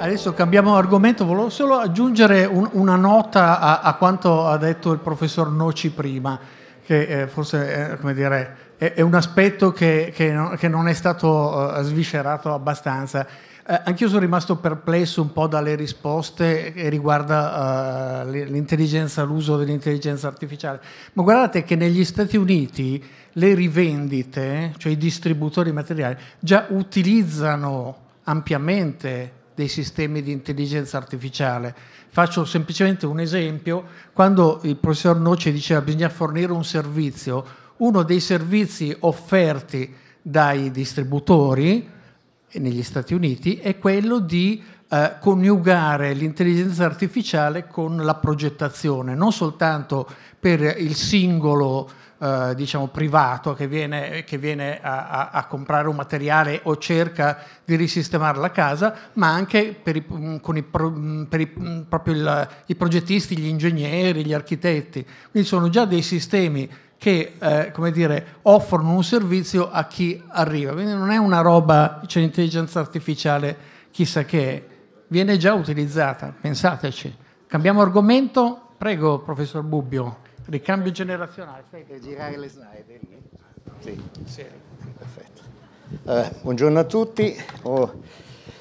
Adesso cambiamo argomento, volevo solo aggiungere un, una nota a, a, quanto ha detto il professor Noci prima, che eh, forse eh, come dire, è, è un aspetto che, che, no, che, non è stato eh, sviscerato abbastanza. Eh, anch'io sono rimasto perplesso un po' dalle risposte che riguarda uh, l'intelligenza, l'uso dell'intelligenza artificiale. Ma guardate che negli Stati Uniti le rivendite, cioè i distributori materiali, già utilizzano ampiamente dei sistemi di intelligenza artificiale. Faccio semplicemente un esempio, quando il professor Noce diceva che bisogna fornire un servizio, uno dei servizi offerti dai distributori negli Stati Uniti è quello di eh, coniugare l'intelligenza artificiale con la progettazione, non soltanto per il singolo eh, diciamo, privato che viene, che viene a, a, a, comprare un materiale o cerca di risistemare la casa, ma anche per, i, mm, i, mm, per i, mm, il, i progettisti, gli ingegneri, gli architetti. Quindi sono già dei sistemi che eh, come dire, offrono un servizio a chi arriva. Quindi non è una roba, c'è cioè, l'intelligenza artificiale chissà che è viene già utilizzata, pensateci. Cambiamo argomento, prego professor Bubbio, ricambio generazionale. Per girare le slide. Eh? Sì. sì. Perfetto. Allora, buongiorno a tutti. Oh,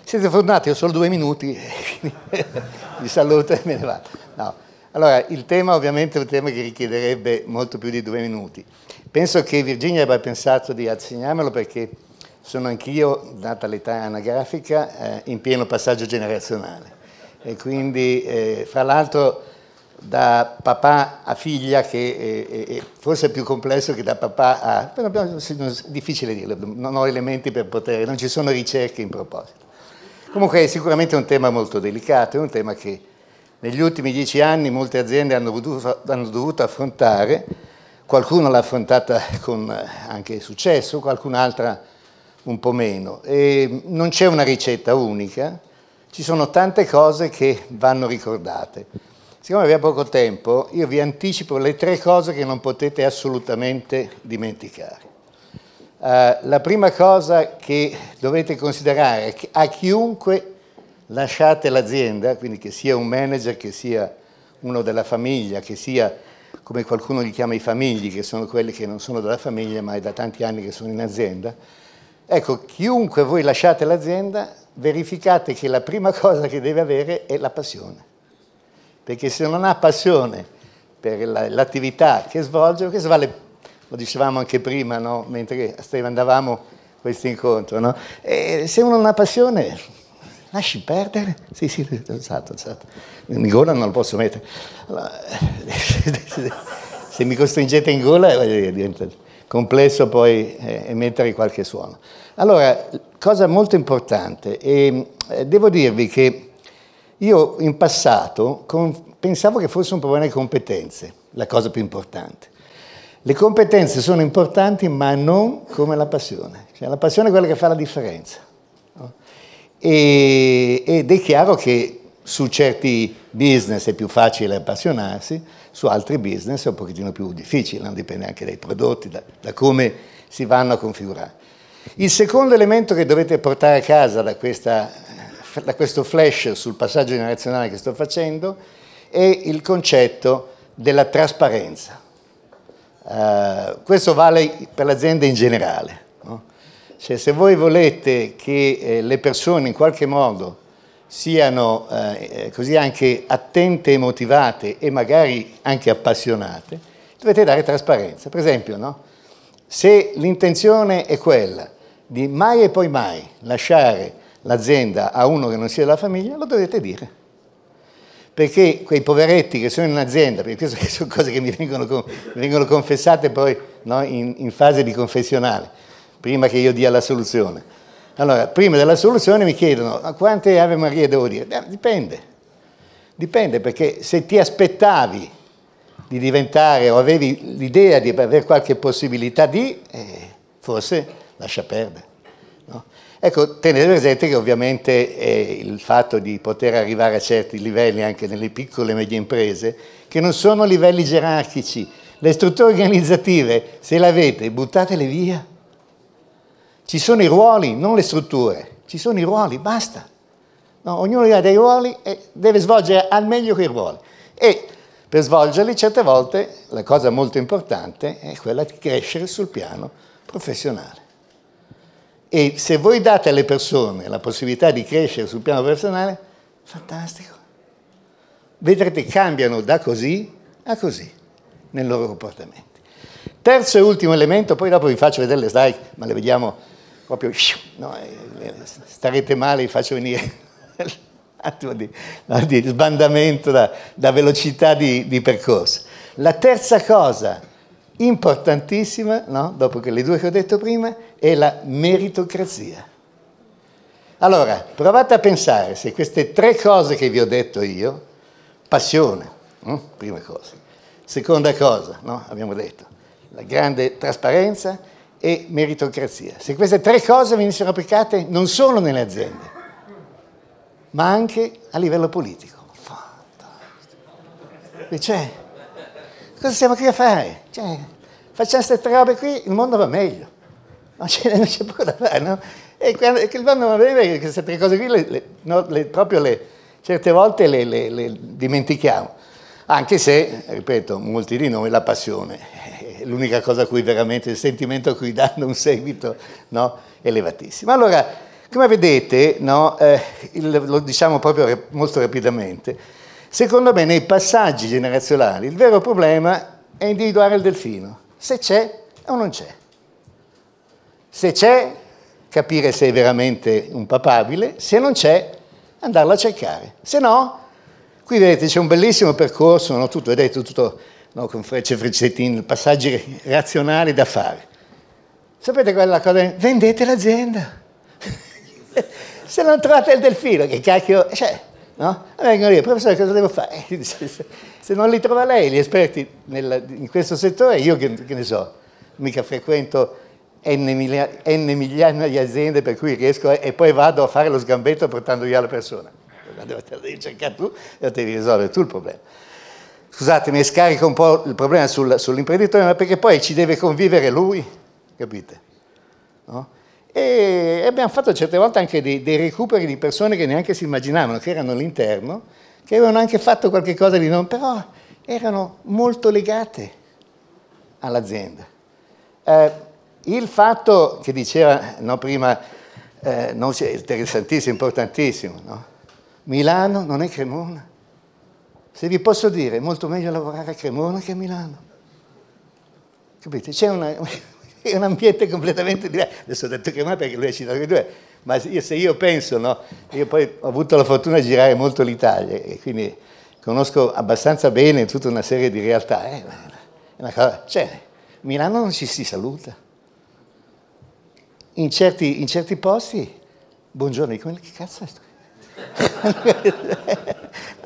siete fortunati, ho solo due minuti, vi saluto e me ne vado. No. Allora, il tema ovviamente è un tema che richiederebbe molto più di due minuti. Penso che Virginia abbia pensato di assegnarmelo perché sono anch'io, data l'età anagrafica, eh, in pieno passaggio generazionale. E quindi, eh, fra l'altro, da papà a figlia, che è, è, è forse è più complesso che da papà a... Però, è difficile dirlo, non ho elementi per poter... non ci sono ricerche in proposito. Comunque è sicuramente un tema molto delicato, è un tema che negli ultimi dieci anni molte aziende hanno dovuto, hanno dovuto affrontare, qualcuno l'ha affrontata con eh, anche successo, qualcun'altra un po' meno. E non c'è una ricetta unica, ci sono tante cose che vanno ricordate. Siccome abbiamo poco tempo, io vi anticipo le tre cose che non potete assolutamente dimenticare. Uh, la prima cosa che dovete considerare è che a chiunque lasciate l'azienda, quindi che sia un manager, che sia uno della famiglia, che sia come qualcuno li chiama i famigli, che sono quelli che non sono della famiglia ma è da tanti anni che sono in azienda, Ecco, chiunque voi lasciate l'azienda, verificate che la prima cosa che deve avere è la passione. Perché se non ha passione per l'attività che svolge, questo vale, lo dicevamo anche prima, no? mentre andavamo a questo incontro, no? se uno non ha passione, lasci perdere. Sì, sì, esatto, alzato. Esatto. In gola non lo posso mettere. Allora, se mi costringete in gola, eh, diventa complesso poi eh, emettere qualche suono. Allora, cosa molto importante, e, eh, devo dirvi che io in passato con, pensavo che fosse un problema di competenze, la cosa più importante. Le competenze sono importanti, ma non come la passione. Cioè, la passione è quella che fa la differenza. No? E, ed è chiaro che su certi business è più facile appassionarsi, su altri business è un pochettino più difficile, non dipende anche dai prodotti, da, da come si vanno a configurare. Il secondo elemento che dovete portare a casa da, questa, da questo flash sul passaggio generazionale che sto facendo è il concetto della trasparenza. Uh, questo vale per l'azienda in generale. No? Cioè, se voi volete che eh, le persone in qualche modo siano eh, eh, così anche attente e motivate e magari anche appassionate, dovete dare trasparenza. Per esempio, no? se l'intenzione è quella di mai e poi mai lasciare l'azienda a uno che non sia della famiglia, lo dovete dire. Perché quei poveretti che sono in azienda, perché queste sono cose che mi vengono, mi vengono confessate poi no, in, in fase di confessionale, prima che io dia la soluzione allora, prima della soluzione mi chiedono quante Ave Maria devo dire? Beh, dipende, dipende perché se ti aspettavi di diventare o avevi l'idea di avere qualche possibilità di, eh, forse lascia perdere. No? Ecco, tenete presente che ovviamente eh, il fatto di poter arrivare a certi livelli anche nelle piccole e medie imprese, che non sono livelli gerarchici, le strutture organizzative, se le avete, buttatele via ci sono i ruoli, non le strutture. Ci sono i ruoli, basta. No, ognuno ha dei ruoli e deve svolgere al meglio quei ruoli. E per svolgerli certe volte la cosa molto importante è quella di crescere sul piano professionale. E se voi date alle persone la possibilità di crescere sul piano professionale, fantastico. Vedrete cambiano da così a così nel loro comportamento. Terzo e ultimo elemento, poi dopo vi faccio vedere le slide, ma le vediamo proprio no, eh, eh, starete male, vi faccio venire di, no, di sbandamento da, da velocità di, di, percorso. La terza cosa importantissima, no, dopo che le due che ho detto prima, è la meritocrazia. Allora, provate a pensare se queste tre cose che vi ho detto io, passione, no? Hm, prima cosa, seconda cosa, abbiamo detto, la grande trasparenza, e meritocrazia. Se queste tre cose venissero applicate non solo nelle aziende, ma anche a livello politico. Fantastico. Cioè, cosa siamo qui a fare? Cioè, facciamo queste tre robe qui, il mondo va meglio. Non c'è, non c'è poco da fare, no? E quando, il mondo va meglio, queste tre cose qui, le, le, no, le, proprio certe volte le dimentichiamo. Anche se, ripeto, molti di noi la passione l'unica cosa a cui veramente il sentimento a cui danno un seguito no, elevatissimo. Allora, come vedete, no, eh, il, lo diciamo proprio molto rapidamente, secondo me nei passaggi generazionali il vero problema è individuare il delfino, se c'è o non c'è. Se c'è, capire se è veramente un papabile, se non c'è, andarlo a cercare. Se no, qui vedete c'è un bellissimo percorso, no, tutto, vedete tutto no, con frecce e freccettine, passaggi razionali da fare. Sapete quella cosa? Vendete l'azienda. Se non trovate il delfino, che cacchio... Cioè, no? Vengono lì, professore, cosa devo fare? Se non li trova lei, gli esperti nel, in questo settore, io che, che ne so, mica frequento N, milia, migliaia di aziende per cui riesco a, eh, e poi vado a fare lo sgambetto portando via la persona. Devi cercare tu e devi risolvere tu il problema scusatemi, scarico un po' il problema sul, sull'imprenditore, ma perché poi ci deve convivere lui, capite? No? E abbiamo fatto certe volte anche dei, dei recuperi di persone che neanche si immaginavano, che erano all'interno, che avevano anche fatto qualche cosa di non, però erano molto legate all'azienda. Eh, il fatto che diceva no, prima, eh, non interessantissimo, importantissimo, no? Milano non è Cremona se vi posso dire, è molto meglio lavorare a Cremona che a Milano. Capite? C'è una, un ambiente completamente diverso. Adesso ho detto Cremona perché lui ha citato i due, ma io, se io penso, no? io poi ho avuto la fortuna di girare molto l'Italia e quindi conosco abbastanza bene tutta una serie di realtà. Eh? Cosa, cioè, Milano non ci si saluta. In certi, in certi posti, buongiorno, dicono, che cazzo è questo?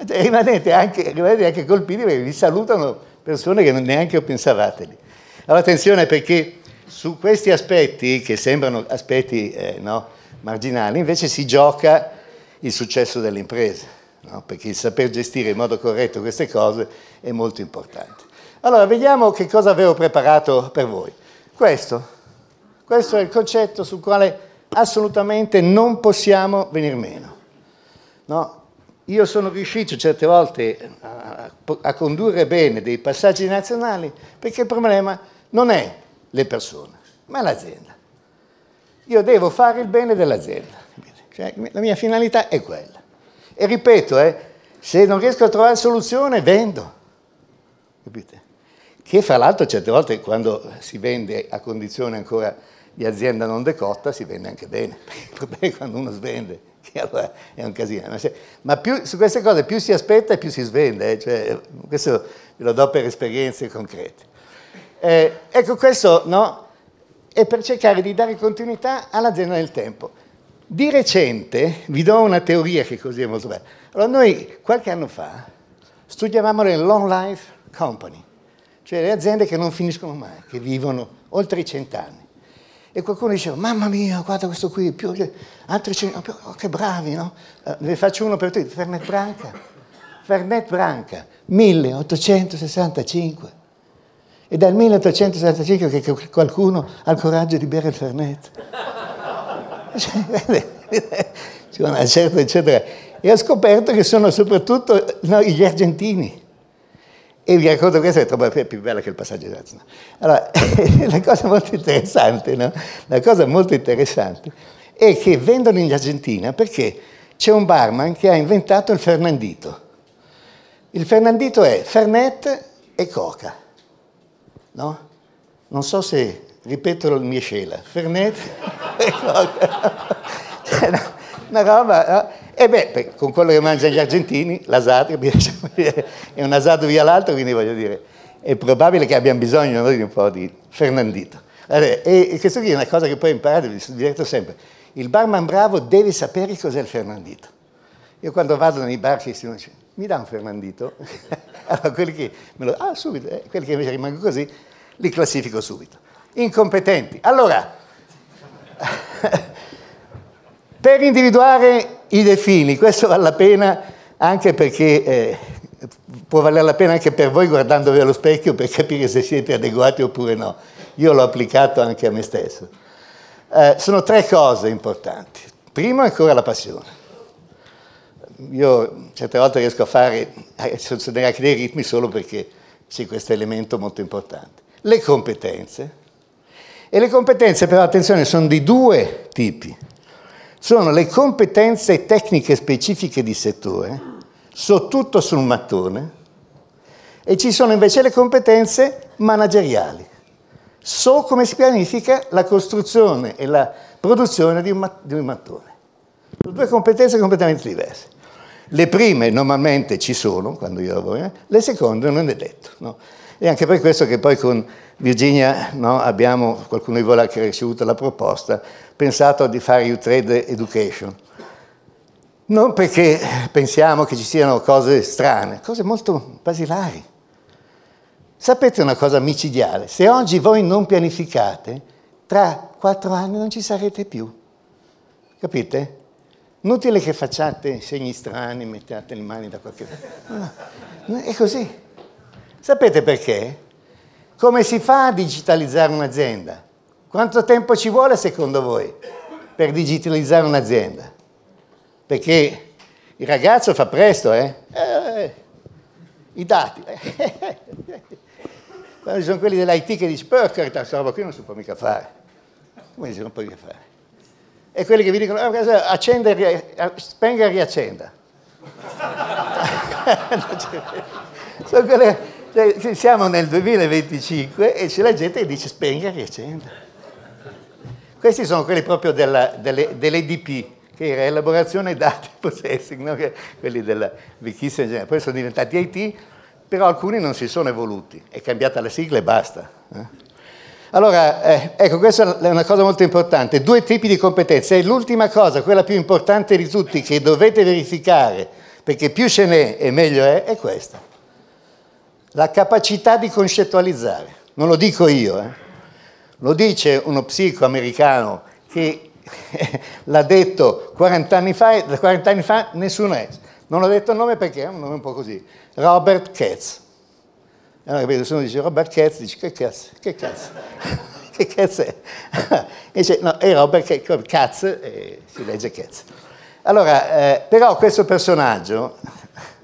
Cioè, rimanete, anche, rimanete anche colpiti perché vi salutano persone che neanche pensavate. Allora attenzione perché su questi aspetti, che sembrano aspetti eh, no, marginali, invece si gioca il successo dell'impresa, no? perché il saper gestire in modo corretto queste cose è molto importante. Allora, vediamo che cosa avevo preparato per voi. Questo, questo è il concetto sul quale assolutamente non possiamo venir meno. No? Io sono riuscito certe volte a, a condurre bene dei passaggi nazionali perché il problema non è le persone, ma l'azienda. Io devo fare il bene dell'azienda. Cioè, la mia finalità è quella. E ripeto, eh, se non riesco a trovare soluzione, vendo. Capite? Che fra l'altro certe volte quando si vende a condizione ancora di azienda non decotta, si vende anche bene. Il problema è quando uno svende che allora è un casino. Ma più, su queste cose più si aspetta e più si svende, eh? cioè, questo ve lo do per esperienze concrete. Eh, ecco, questo no, è per cercare di dare continuità all'azienda nel tempo. Di recente, vi do una teoria che così è molto bella. Allora, noi qualche anno fa studiavamo le long life company, cioè le aziende che non finiscono mai, che vivono oltre i cent'anni. E qualcuno diceva, mamma mia, guarda questo qui, più, altri ce oh, che bravi, no? Eh, ne faccio uno per tutti, Fernet Branca. Fernet Branca, 1865. E dal 1865 che qualcuno ha il coraggio di bere il Fernet. C'è cioè, una eccetera. E ho scoperto che sono soprattutto no, gli argentini e vi racconto questo che trovo più bella che il passaggio di Arzina. Allora, la cosa molto interessante, no? La cosa molto interessante è che vendono in Argentina perché c'è un barman che ha inventato il Fernandito. Il Fernandito è Fernet e Coca, no? Non so se ripeto la mia scela, Fernet e Coca. Cioè, una roba... No? E beh, con quello che mangiano gli argentini, l'asato è un asato via l'altro, quindi voglio dire, è probabile che abbiamo bisogno noi di un po' di Fernandito. Allora, e questo qui è una cosa che poi imparate, vi diverto sempre. Il barman bravo deve sapere cos'è il Fernandito. Io quando vado nei bar che si dice, mi dà un Fernandito? allora quelli che me lo, ah subito, eh, quelli che invece rimangono così, li classifico subito. Incompetenti. Allora... Per individuare i defini, questo vale la pena anche perché eh, può valere la pena anche per voi guardandovi allo specchio per capire se siete adeguati oppure no. Io l'ho applicato anche a me stesso. Eh, sono tre cose importanti. Prima ancora la passione. Io certe volte riesco a fare, a sostenere anche dei ritmi solo perché sì, questo è elemento molto importante. Le competenze. E le competenze però, attenzione, sono di due tipi sono le competenze tecniche specifiche di settore, so tutto sul mattone, e ci sono invece le competenze manageriali. So come si pianifica la costruzione e la produzione di un, mattone. Sono due competenze completamente diverse. Le prime normalmente ci sono quando io lavoro, eh, le seconde non è detto. No? E anche per questo che poi con Virginia no, abbiamo, qualcuno di voi l'ha ricevuto la proposta pensato di fare you trade education. Non perché pensiamo che ci siano cose strane, cose molto basilari. Sapete una cosa micidiale? Se oggi voi non pianificate, tra quattro anni non ci sarete più. Capite? Inutile che facciate segni strani, mettiate le mani da qualche parte. no. È così. Sapete perché? Come si fa a digitalizzare un'azienda? Quanto tempo ci vuole secondo voi per digitalizzare un'azienda? Perché il ragazzo fa presto, eh? eh I dati. Quando ci sono quelli dell'IT che dicono, per carità, questa roba qui non si può mica fare. Come dice, non può mica fare. E quelli che vi dicono, ah, spenga e riaccenda. quelle, cioè, siamo nel 2025 e c'è la gente che dice spenga e riaccenda. Questi sono quelli proprio dell'EDP, che era elaborazione dati possessing, no? quelli della vecchissima generazione. Poi sono diventati IT, però alcuni non si sono evoluti, è cambiata la sigla e basta. Eh. Allora, eh, ecco, questa è una cosa molto importante. Due tipi di competenze. E l'ultima cosa, quella più importante di tutti, che dovete verificare, perché più ce n'è e meglio è, è questa. La capacità di concettualizzare. Non lo dico io, eh. Lo dice uno psico americano che l'ha detto 40 anni fa, da 40 anni fa nessuno è. Non ho detto il nome perché è un nome un po' così. Robert Katz. allora capito, se uno dice Robert Katz, dice che cazzo, che cazzo, che cazzo è? dice no, è Robert Katz, e si legge Katz. Allora, eh, però questo personaggio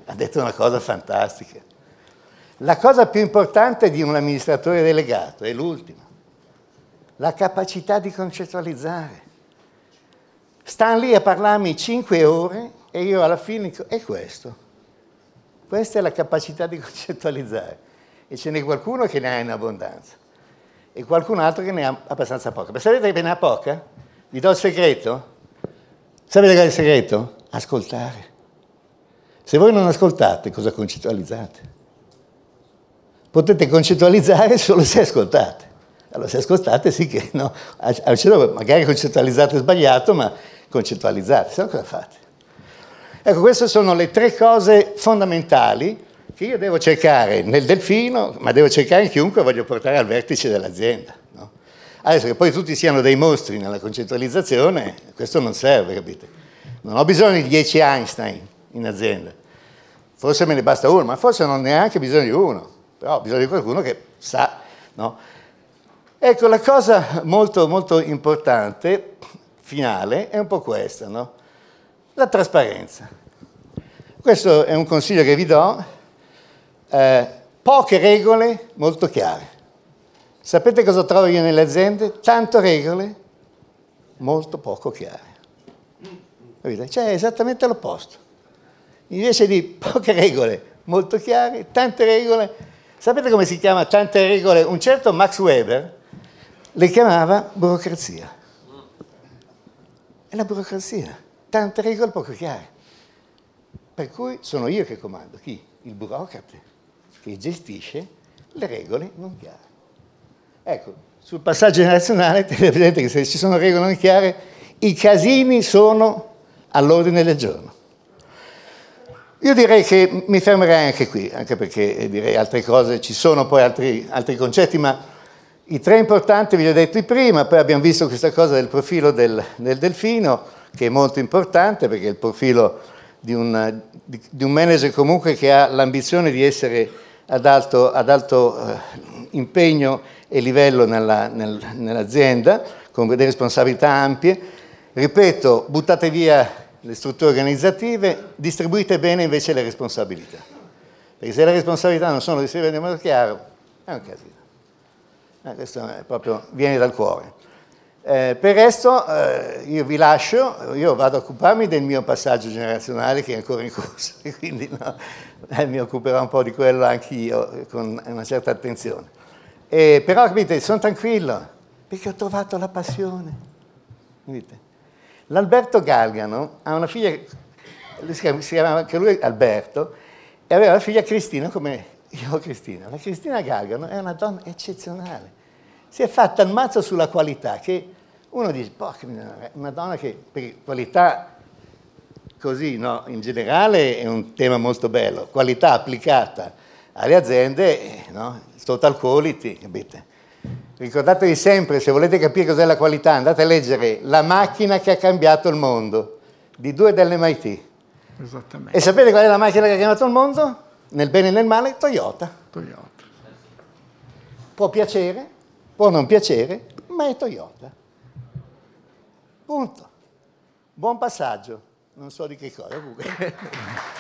ha detto una cosa fantastica. La cosa più importante di un amministratore delegato è l'ultima la capacità di concettualizzare. Stan lì a parlarmi cinque ore e io alla fine dico, è questo. Questa è la capacità di concettualizzare. E ce n'è qualcuno che ne ha in abbondanza e qualcun altro che ne ha abbastanza poca. Ma sapete che ne ha poca? Vi do il segreto? Sapete qual è il segreto? Ascoltare. Se voi non ascoltate, cosa concettualizzate? Potete concettualizzare solo se ascoltate. Allora, se ascoltate, sì che no, certo magari concettualizzate sbagliato, ma concettualizzate, se no cosa fate? Ecco, queste sono le tre cose fondamentali che io devo cercare nel delfino, ma devo cercare in chiunque voglio portare al vertice dell'azienda. No? Adesso che poi tutti siano dei mostri nella concettualizzazione, questo non serve, capite? Non ho bisogno di 10 Einstein in azienda. Forse me ne basta uno, ma forse non ho neanche bisogno di uno, però ho bisogno di qualcuno che sa, no? Ecco, la cosa molto, molto importante, finale, è un po' questa, no? La trasparenza. Questo è un consiglio che vi do. Eh, poche regole molto chiare. Sapete cosa trovo io nelle aziende? Tante regole, molto poco chiare. Capite? Cioè, è esattamente l'opposto. Invece di poche regole molto chiare, tante regole. Sapete come si chiama tante regole? Un certo Max Weber, le chiamava burocrazia. È la burocrazia, tante regole poco chiare. Per cui sono io che comando, chi? Il burocrate, che gestisce le regole non chiare. Ecco, sul passaggio generazionale tenete presente che se ci sono regole non chiare, i casini sono all'ordine del giorno. Io direi che mi fermerei anche qui, anche perché eh, direi altre cose, ci sono poi altri, altri concetti, ma i tre importanti vi ho detto prima, poi abbiamo visto questa cosa del profilo del, del delfino, che è molto importante perché è il profilo di un, di, di un manager comunque che ha l'ambizione di essere ad alto, ad alto eh, impegno e livello nell'azienda, con delle responsabilità ampie. Ripeto, buttate via le strutture organizzative, distribuite bene invece le responsabilità. Perché se le responsabilità non sono distribuite in modo chiaro, è un casino. Eh, questo proprio, viene dal cuore. Eh, per resto eh, io vi lascio, io vado a occuparmi del mio passaggio generazionale che è ancora in corso, quindi no, eh, mi occuperò un po' di quello anch'io eh, con una certa attenzione. E, però capite, sono tranquillo perché ho trovato la passione. Capite? L'Alberto Galgano ha una figlia, si chiamava anche lui Alberto, e aveva una figlia Cristina come io Cristina. La Cristina Galgano è una donna eccezionale si è fatta il mazzo sulla qualità, che uno dice, porca madonna che qualità così, no? in generale è un tema molto bello, qualità applicata alle aziende, eh, no? total quality, capite? Ricordatevi sempre, se volete capire cos'è la qualità, andate a leggere La macchina che ha cambiato il mondo, di due dell'MIT. Esattamente. E sapete qual è la macchina che ha cambiato il mondo? Nel bene e nel male, Toyota. Toyota. Può piacere, Può non piacere, ma è Toyota. Punto. Buon passaggio. Non so di che cosa